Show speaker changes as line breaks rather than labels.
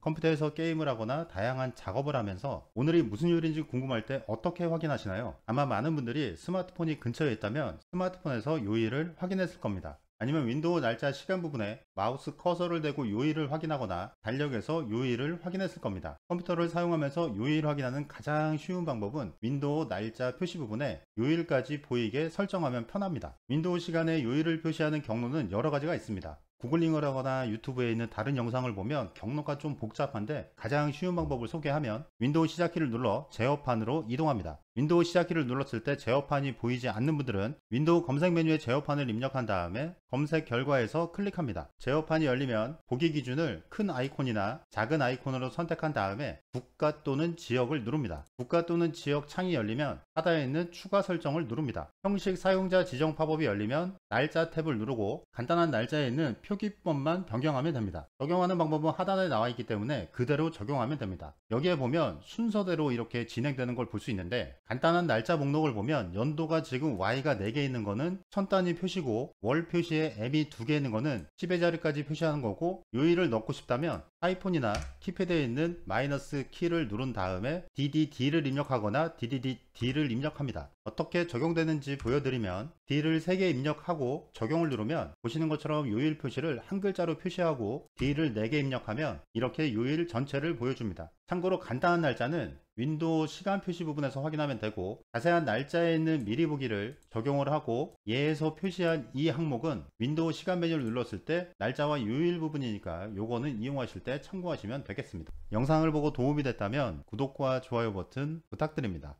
컴퓨터에서 게임을 하거나 다양한 작업을 하면서 오늘이 무슨 요일인지 궁금할 때 어떻게 확인하시나요? 아마 많은 분들이 스마트폰이 근처에 있다면 스마트폰에서 요일을 확인했을 겁니다. 아니면 윈도우 날짜 시간 부분에 마우스 커서를 대고 요일을 확인하거나 달력에서 요일을 확인했을 겁니다. 컴퓨터를 사용하면서 요일 확인하는 가장 쉬운 방법은 윈도우 날짜 표시 부분에 요일까지 보이게 설정하면 편합니다. 윈도우 시간에 요일을 표시하는 경로는 여러 가지가 있습니다. 구글링을 하거나 유튜브에 있는 다른 영상을 보면 경로가 좀 복잡한데 가장 쉬운 방법을 소개하면 윈도우 시작키를 눌러 제어판으로 이동합니다. 윈도우 시작키를 눌렀을 때 제어판이 보이지 않는 분들은 윈도우 검색 메뉴에 제어판을 입력한 다음에 검색 결과에서 클릭합니다. 제어판이 열리면 보기 기준을 큰 아이콘이나 작은 아이콘으로 선택한 다음에 국가 또는 지역을 누릅니다. 국가 또는 지역 창이 열리면 하단에 있는 추가 설정을 누릅니다. 형식 사용자 지정 팝업이 열리면 날짜 탭을 누르고 간단한 날짜에 있는 표기법만 변경하면 됩니다. 적용하는 방법은 하단에 나와 있기 때문에 그대로 적용하면 됩니다. 여기에 보면 순서대로 이렇게 진행되는 걸 볼 수 있는데 간단한 날짜 목록을 보면 연도가 지금 Y가 4개 있는 거는 천 단위 표시고 월 표시에 M이 2개 있는 거는 10의 자리까지 표시하는 거고 요일을 넣고 싶다면 아이폰이나 키패드에 있는 마이너스 키를 누른 다음에 DDD를 입력하거나 DDDD를 입력합니다. 어떻게 적용되는지 보여드리면 D를 3개 입력하고 적용을 누르면 보시는 것처럼 요일 표시 위치를 한 글자로 표시하고 D를 4개 입력하면 이렇게 요일 전체를 보여줍니다. 참고로 간단한 날짜는 윈도우 시간 표시 부분에서 확인하면 되고 자세한 날짜에 있는 미리 보기를 적용을 하고 예에서 표시한 이 항목은 윈도우 시간 메뉴를 눌렀을 때 날짜와 요일 부분이니까 요거는 이용하실 때 참고하시면 되겠습니다. 영상을 보고 도움이 됐다면 구독과 좋아요 버튼 부탁드립니다.